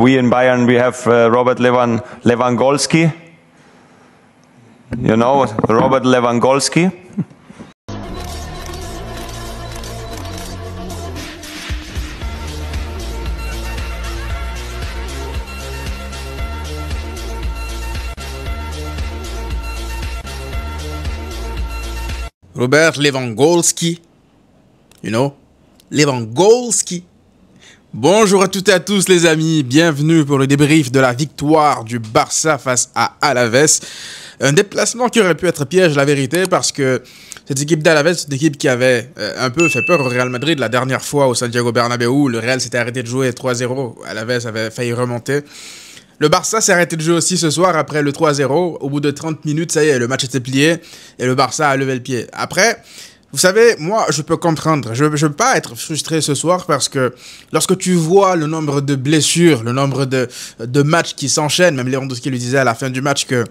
We in Bayern, we have uh, Robert Levan, Lewandowski. You know, Robert Lewandowski. Robert Lewandowski, you know, Lewandowski. Bonjour à toutes et à tous les amis, bienvenue pour le débrief de la victoire du Barça face à Alaves. Un déplacement qui aurait pu être piège, la vérité, parce que cette équipe d'Alaves, c'est une équipe qui avait euh, un peu fait peur au Real Madrid la dernière fois au Santiago Bernabéu. Le Real s'était arrêté de jouer 3-0, Alaves avait failli remonter. Le Barça s'est arrêté de jouer aussi ce soir après le 3-0. Au bout de 30 minutes, ça y est, le match était plié et le Barça a levé le pied. Après, vous savez, moi, je peux comprendre. Je ne veux pas être frustré ce soir parce que lorsque tu vois le nombre de blessures, le nombre de, de matchs qui s'enchaînent, même Lewandowski lui disait à la fin du match que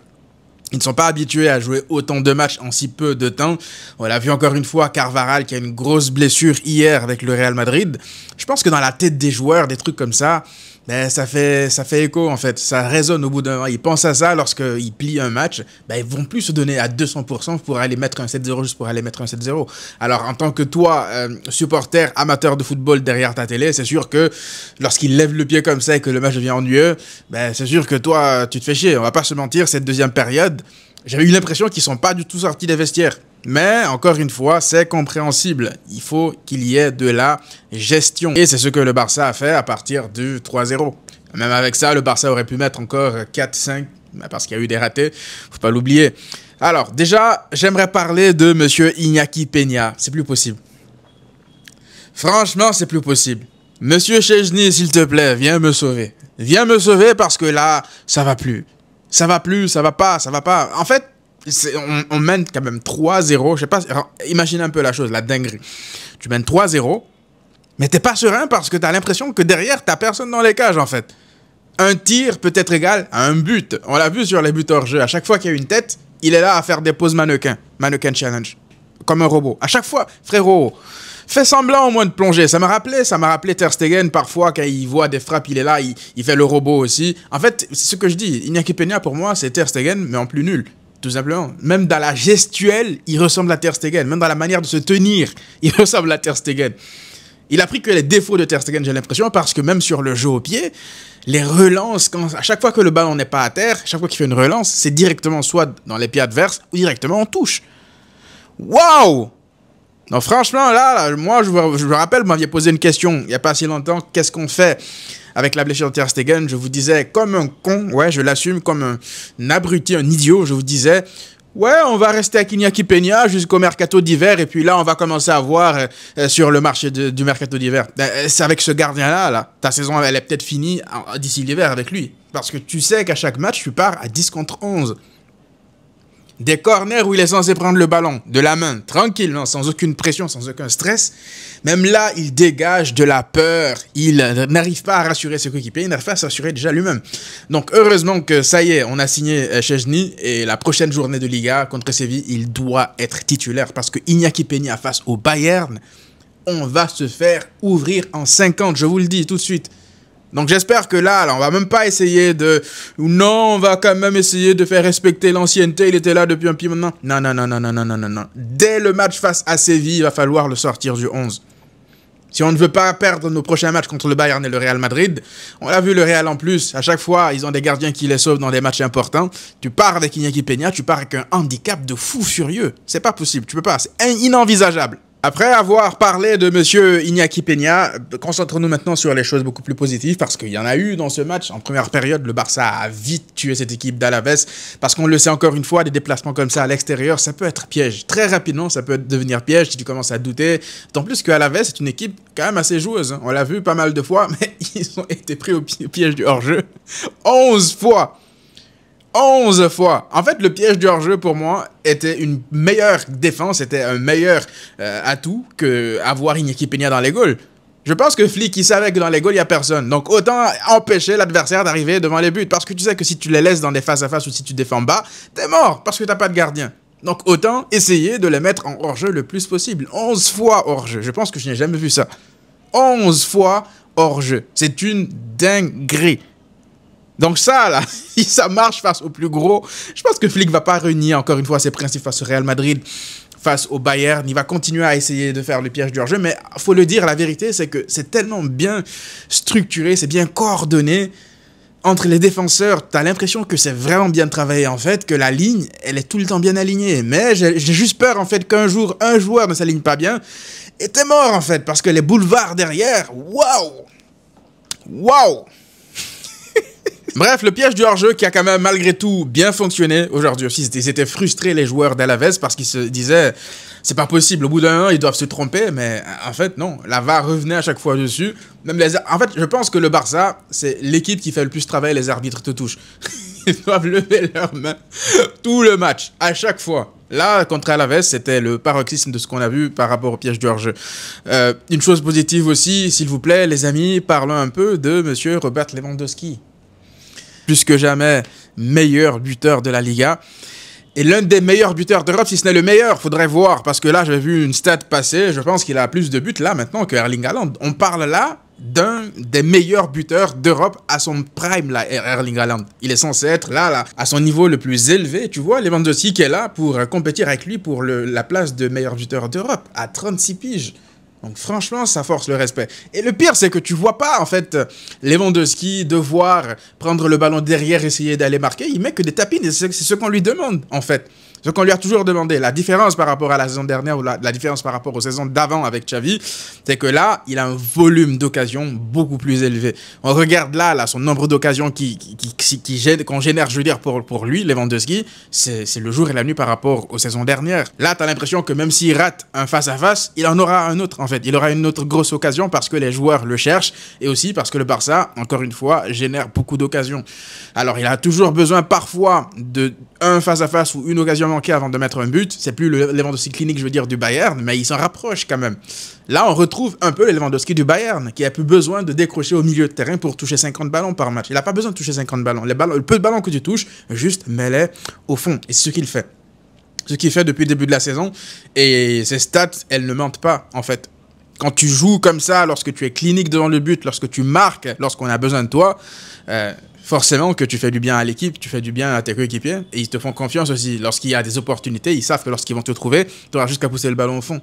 ils ne sont pas habitués à jouer autant de matchs en si peu de temps. On l'a vu encore une fois, Carvaral qui a une grosse blessure hier avec le Real Madrid. Je pense que dans la tête des joueurs, des trucs comme ça, ben, ça fait, ça fait écho en fait. Ça résonne au bout d'un. Ils pensent à ça lorsqu'ils plient un match. Ben, ils vont plus se donner à 200% pour aller mettre un 7-0 juste pour aller mettre un 7-0. Alors en tant que toi, euh, supporter, amateur de football derrière ta télé, c'est sûr que lorsqu'ils lèvent le pied comme ça et que le match devient ennuyeux, ben, c'est sûr que toi, tu te fais chier. On va pas se mentir, cette deuxième période, j'ai eu l'impression qu'ils sont pas du tout sortis des vestiaires. Mais encore une fois, c'est compréhensible. Il faut qu'il y ait de la gestion. Et c'est ce que le Barça a fait à partir du 3-0. Même avec ça, le Barça aurait pu mettre encore 4-5 parce qu'il y a eu des ratés. Faut pas l'oublier. Alors, déjà, j'aimerais parler de M. Iñaki Peña. C'est plus possible. Franchement, c'est plus possible. Monsieur Chesney, s'il te plaît, viens me sauver. Viens me sauver parce que là, ça va plus. Ça va plus, ça va pas, ça va pas. En fait, on, mène quand même 3-0. Je sais pas, imagine un peu la chose, la dinguerie. Tu mènes 3-0, mais t'es pas serein parce que t'as l'impression que derrière, t'as personne dans les cages, en fait. Un tir peut être égal à un but. On l'a vu sur les buts hors-jeu. À chaque fois qu'il y a une tête, il est là à faire des poses mannequins. Mannequin challenge. Comme un robot. À chaque fois, frérot, fais semblant au moins de plonger. Ça m'a rappelé, ça m'a rappelé Ter Stegen parfois quand il voit des frappes, il est là, il, fait le robot aussi. En fait, c'est ce que je dis. Iñaki Peña pour moi, c'est Ter Stegen, mais en plus nul tout simplement. Même dans la gestuelle, il ressemble à Ter Stegen. Même dans la manière de se tenir, il ressemble à Ter Stegen. Il a pris que les défauts de Ter Stegen, j'ai l'impression, parce que même sur le jeu au pied, les relances, à chaque fois que le ballon n'est pas à terre, chaque fois qu'il fait une relance, c'est directement soit dans les pieds adverses ou directement en touche. Waouh Non, franchement, là, moi, je me rappelle, vous m'aviez posé une question il n'y a pas si longtemps, qu'est-ce qu'on fait avec la blessure de Ter Stegen, je vous disais comme un con, ouais, je l'assume, comme un abruti, un idiot, je vous disais, Ouais, on va rester à Kinyaki Peña jusqu'au mercato d'hiver et puis là, on va commencer à voir euh, euh, sur le marché du mercato d'hiver. Euh, c'est avec ce gardien-là, là. Ta saison, elle est peut-être finie d'ici l'hiver avec lui. Parce que tu sais qu'à chaque match, tu pars à 10 contre 11 des corners où il est censé prendre le ballon de la main, tranquillement, hein, sans aucune pression, sans aucun stress. Même là, il dégage de la peur. Il n'arrive pas à rassurer ses coéquipiers, il n'arrive pas à s'assurer déjà lui-même. Donc, heureusement que ça y est, on a signé euh, Chesney et la prochaine journée de Liga contre Séville, il doit être titulaire parce que Iñaki Peña face au Bayern, on va se faire ouvrir en 50, je vous le dis tout de suite. Donc j'espère que là, là, on va même pas essayer de... Non, on va quand même essayer de faire respecter l'ancienneté. Il était là depuis un petit moment. Non, non, non, non, non, non, non, non. Dès le match face à Séville, il va falloir le sortir du 11. Si on ne veut pas perdre nos prochains matchs contre le Bayern et le Real Madrid, on l'a vu le Real en plus, à chaque fois, ils ont des gardiens qui les sauvent dans des matchs importants. Tu pars avec Iñaki Peña, tu pars avec un handicap de fou furieux. C'est pas possible, tu peux pas, c'est inenvisageable. Après avoir parlé de Monsieur Iñaki Peña, concentrons-nous maintenant sur les choses beaucoup plus positives parce qu'il y en a eu dans ce match. En première période, le Barça a vite tué cette équipe d'Alaves parce qu'on le sait encore une fois, des déplacements comme ça à l'extérieur, ça peut être piège. Très rapidement, ça peut devenir piège si tu commences à douter. D'autant plus que est une équipe quand même assez joueuse. Hein. On l'a vu pas mal de fois, mais ils ont été pris au piège du hors-jeu 11 fois. 11 fois. En fait, le piège du hors-jeu pour moi était une meilleure défense, était un meilleur euh, atout que avoir équipe Peña dans les goals. Je pense que Flick, il savait que dans les goals, il n'y a personne. Donc autant empêcher l'adversaire d'arriver devant les buts. Parce que tu sais que si tu les laisses dans des face-à-face ou si tu défends bas, t'es mort parce que t'as pas de gardien. Donc autant essayer de les mettre en hors-jeu le plus possible. 11 fois hors-jeu. Je pense que je n'ai jamais vu ça. 11 fois hors-jeu. C'est une dinguerie. Donc ça, là, ça marche face au plus gros, je pense que Flick va pas réunir encore une fois ses principes face au Real Madrid, face au Bayern. Il va continuer à essayer de faire le piège du hors-jeu, mais faut le dire, la vérité, c'est que c'est tellement bien structuré, c'est bien coordonné. Entre les défenseurs, tu as l'impression que c'est vraiment bien travaillé en fait, que la ligne, elle est tout le temps bien alignée. Mais j'ai juste peur en fait qu'un jour, un joueur ne s'aligne pas bien et t'es mort en fait, parce que les boulevards derrière, waouh! Waouh! Bref, le piège du hors-jeu qui a quand même malgré tout bien fonctionné aujourd'hui aussi. Ils étaient frustrés les joueurs d'Alaves parce qu'ils se disaient c'est pas possible, au bout d'un an ils doivent se tromper, mais en fait non, la VAR revenait à chaque fois dessus. Même les... En fait, je pense que le Barça, c'est l'équipe qui fait le plus travail, les arbitres te touchent. ils doivent lever leurs mains tout le match, à chaque fois. Là, contre Alaves, c'était le paroxysme de ce qu'on a vu par rapport au piège du hors-jeu. Euh, une chose positive aussi, s'il vous plaît, les amis, parlons un peu de Monsieur Robert Lewandowski plus que jamais meilleur buteur de la Liga. Et l'un des meilleurs buteurs d'Europe, si ce n'est le meilleur, faudrait voir, parce que là, j'ai vu une stat passer, je pense qu'il a plus de buts là maintenant que Erling Haaland. On parle là d'un des meilleurs buteurs d'Europe à son prime, là, er-, Erling Haaland. Il est censé être là, là, à son niveau le plus élevé, tu vois, Lewandowski qui est là pour euh, compétir avec lui pour la place de meilleur buteur d'Europe, à 36 piges. Donc franchement, ça force le respect. Et le pire, c'est que tu vois pas en fait Lewandowski devoir prendre le ballon derrière, essayer d'aller marquer. Il met que des tapines c'est ce qu'on lui demande en fait. Ce qu'on lui a toujours demandé, la différence par rapport à la saison dernière ou la, différence par rapport aux saisons d'avant avec Xavi, c'est que là, il a un volume d'occasions beaucoup plus élevé. On regarde là, là son nombre d'occasions qui, qui, qui, qu'on génère, je veux dire, pour, pour lui, Lewandowski, c'est le jour et la nuit par rapport aux saisons dernières. Là, tu as l'impression que même s'il rate un face-à-face, il en aura un autre, en fait. Il aura une autre grosse occasion parce que les joueurs le cherchent et aussi parce que le Barça, encore une fois, génère beaucoup d'occasions. Alors, il a toujours besoin parfois de un face à -face ou une occasion manqué avant de mettre un but. C'est plus le Lewandowski clinique, je veux dire, du Bayern, mais il s'en rapproche quand même. Là, on retrouve un peu le Lewandowski du Bayern, qui a plus besoin de décrocher au milieu de terrain pour toucher 50 ballons par match. Il n'a pas besoin de toucher 50 ballons. Les ballons. Le peu de ballons que tu touches, juste mêlés au fond. Et c'est ce qu'il fait. Ce qu'il fait depuis le début de la saison. Et ses stats, elles ne mentent pas, en fait quand tu joues comme ça, lorsque tu es clinique devant le but, lorsque tu marques, lorsqu'on a besoin de toi, euh, forcément que tu fais du bien à l'équipe, tu fais du bien à tes coéquipiers, et ils te font confiance aussi. Lorsqu'il y a des opportunités, ils savent que lorsqu'ils vont te trouver, tu auras jusqu'à pousser le ballon au fond.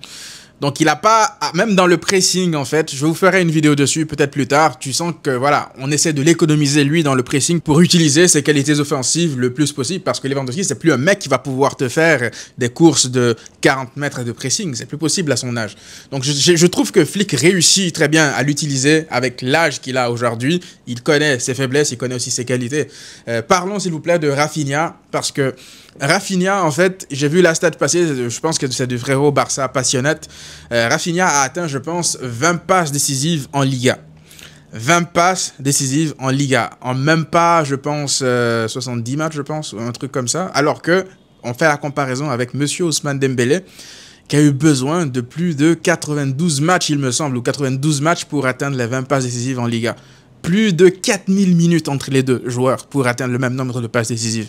Donc il n'a pas, ah, même dans le pressing en fait, je vous ferai une vidéo dessus peut-être plus tard, tu sens que voilà, on essaie de l'économiser lui dans le pressing pour utiliser ses qualités offensives le plus possible parce que Lewandowski c'est plus un mec qui va pouvoir te faire des courses de 40 mètres de pressing, c'est plus possible à son âge. Donc je, trouve que Flick réussit très bien à l'utiliser avec l'âge qu'il a aujourd'hui, il connaît ses faiblesses, il connaît aussi ses qualités. Euh, parlons s'il vous plaît de Rafinha parce que Rafinha en fait, j'ai vu la stat passer, je pense que c'est du frérot Barça passionnette euh, Rafinha a atteint, je pense, 20 passes décisives en Liga. 20 passes décisives en Liga. En même pas, je pense, 70 euh, matchs, je pense, ou un truc comme ça. Alors que, on fait la comparaison avec Monsieur Ousmane Dembélé, qui a eu besoin de plus de 92 matchs, il me semble, ou 92 matchs pour atteindre les 20 passes décisives en Liga. Plus de 4000 minutes entre les deux joueurs pour atteindre le même nombre de passes décisives.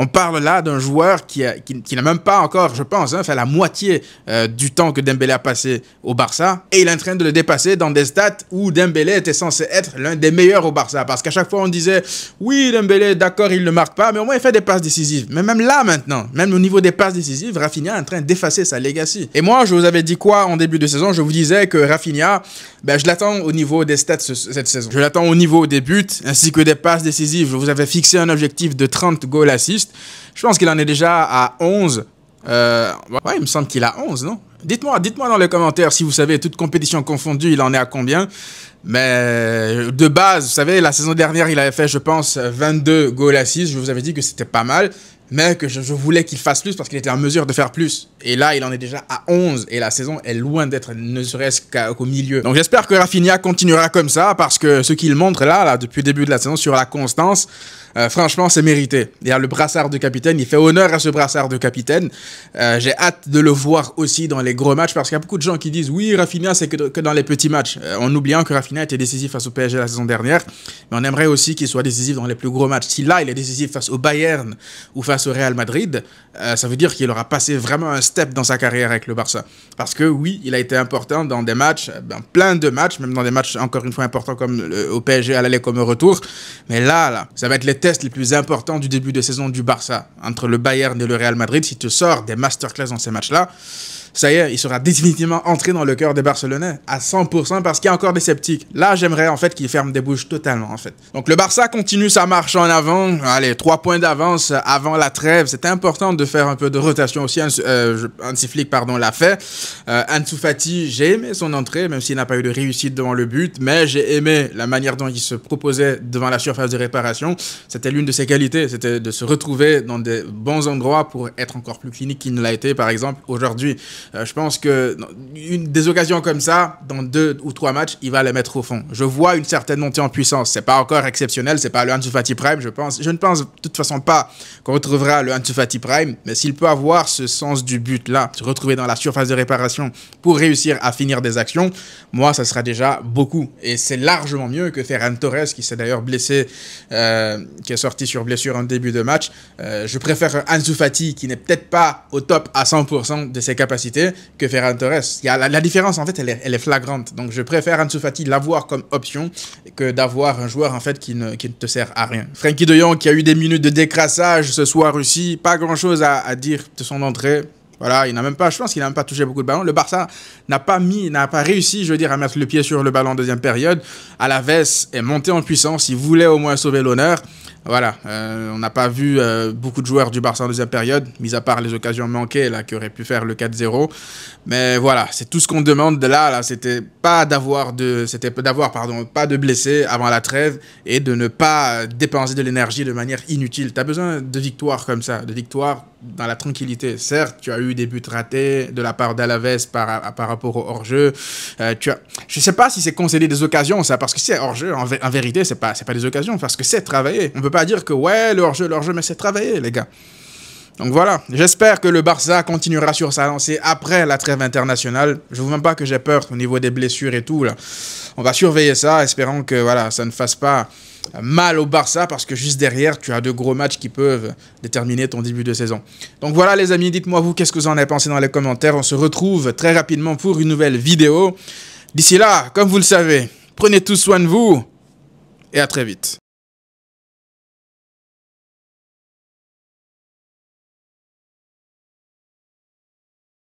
On parle là d'un joueur qui, qui, n'a même pas encore, je pense, hein, fait la moitié euh, du temps que Dembélé a passé au Barça et il est en train de le dépasser dans des stats où Dembélé était censé être l'un des meilleurs au Barça. Parce qu'à chaque fois, on disait, oui, Dembélé, d'accord, il ne marque pas, mais au moins il fait des passes décisives. Mais même là maintenant, même au niveau des passes décisives, Rafinha est en train d'effacer sa legacy. Et moi, je vous avais dit quoi en début de saison Je vous disais que Rafinha, ben, je l'attends au niveau des stats cette saison. Je l'attends au niveau des buts ainsi que des passes décisives. Je vous avais fixé un objectif de 30 goals assists. Je pense qu'il en est déjà à 11. Euh, ouais, il me semble qu'il a 11, non Dites-moi, dites-moi dans les commentaires si vous savez, toute compétition confondue, il en est à combien. Mais de base, vous savez, la saison dernière, il avait fait, je pense, 22 goals 6 Je vous avais dit que c'était pas mal, mais que je voulais qu'il fasse plus parce qu'il était en mesure de faire plus. Et là, il en est déjà à 11 et la saison est loin d'être ne serait-ce qu'au milieu. Donc j'espère que Rafinha continuera comme ça parce que ce qu'il montre là, là, depuis le début de la saison sur la constance, euh, franchement, c'est mérité. Il y a le brassard de capitaine, il fait honneur à ce brassard de capitaine. Euh, j'ai hâte de le voir aussi dans les gros matchs parce qu'il y a beaucoup de gens qui disent oui, Rafinha, c'est que, dans les petits matchs. Euh, en oubliant que Rafinha était décisif face au PSG la saison dernière, mais on aimerait aussi qu'il soit décisif dans les plus gros matchs. Si là, il est décisif face au Bayern ou face au Real Madrid, ça veut dire qu'il aura passé vraiment un step dans sa carrière avec le Barça. Parce que oui, il a été important dans des matchs, eh ben, plein de matchs, même dans des matchs encore une fois importants comme le, au PSG à l'aller comme au retour. Mais là, là, ça va être les tests les plus importants du début de saison du Barça. Entre le Bayern et le Real Madrid, si tu sors des masterclass dans ces matchs-là, ça y est, il sera définitivement entré dans le cœur des Barcelonais à 100% parce qu'il y a encore des sceptiques. Là, j'aimerais en fait qu'il ferme des bouches totalement en fait. Donc le Barça continue sa marche en avant. Allez, trois points d'avance avant la trêve. C'est important de faire un peu de rotation aussi. Euh, Antiflick pardon, l'a fait. Euh, j'ai aimé son entrée, même s'il n'a pas eu de réussite devant le but, mais j'ai aimé la manière dont il se proposait devant la surface de réparation. C'était l'une de ses qualités, c'était de se retrouver dans des bons endroits pour être encore plus clinique qu'il ne l'a été, par exemple, aujourd'hui. Euh, je pense que une, des occasions comme ça, dans deux ou trois matchs, il va les mettre au fond. Je vois une certaine montée en puissance. C'est pas encore exceptionnel, c'est pas le Ansu Prime, je pense. Je ne pense de toute façon pas qu'on retrouvera le Ansu Prime, mais s'il peut avoir ce sens du but, but-là, se retrouver dans la surface de réparation pour réussir à finir des actions, moi, ça sera déjà beaucoup. Et c'est largement mieux que Ferran Torres, qui s'est d'ailleurs blessé, euh, qui est sorti sur blessure en début de match. Euh, je préfère Ansu Fati, qui n'est peut-être pas au top à 100% de ses capacités, que Ferran Torres. Il y a la, différence, en fait, elle est, elle est, flagrante. Donc, je préfère Ansu Fati l'avoir comme option que d'avoir un joueur, en fait, qui ne, qui ne te sert à rien. Frankie de Jong, qui a eu des minutes de décrassage ce soir aussi, pas grand-chose à, à dire de son entrée. Voilà, il n'a même pas, je pense qu'il n'a même pas touché beaucoup de ballons. Le Barça n'a pas mis, n'a pas réussi, je veux dire, à mettre le pied sur le ballon en deuxième période. À la Alaves est monté en puissance, il voulait au moins sauver l'honneur. Voilà, euh, on n'a pas vu euh, beaucoup de joueurs du Barça en deuxième période, mis à part les occasions manquées là, qui auraient pu faire le 4-0. Mais voilà, c'est tout ce qu'on demande de là. là c'était pas d'avoir de, c'était d'avoir pardon, pas de blessés avant la trêve et de ne pas euh, dépenser de l'énergie de manière inutile. Tu as besoin de victoires comme ça, de victoires dans la tranquillité. Certes, tu as eu des buts ratés de la part d'Alaves par, rapport au hors-jeu. Euh, tu as, je ne sais pas si c'est concédé des occasions, ça, parce que c'est hors-jeu, en, vérité, ce n'est c'est pas des occasions, parce que c'est travaillé. On ne peut pas dire que ouais, le hors-jeu, le hors-jeu, mais c'est travaillé, les gars. Donc voilà, j'espère que le Barça continuera sur sa lancée après la trêve internationale. Je vous même pas que j'ai peur au niveau des blessures et tout. Là. On va surveiller ça, espérant que voilà, ça ne fasse pas mal au Barça parce que juste derrière, tu as de gros matchs qui peuvent déterminer ton début de saison. Donc voilà les amis, dites-moi vous qu'est-ce que vous en avez pensé dans les commentaires. On se retrouve très rapidement pour une nouvelle vidéo. D'ici là, comme vous le savez, prenez tous soin de vous et à très vite.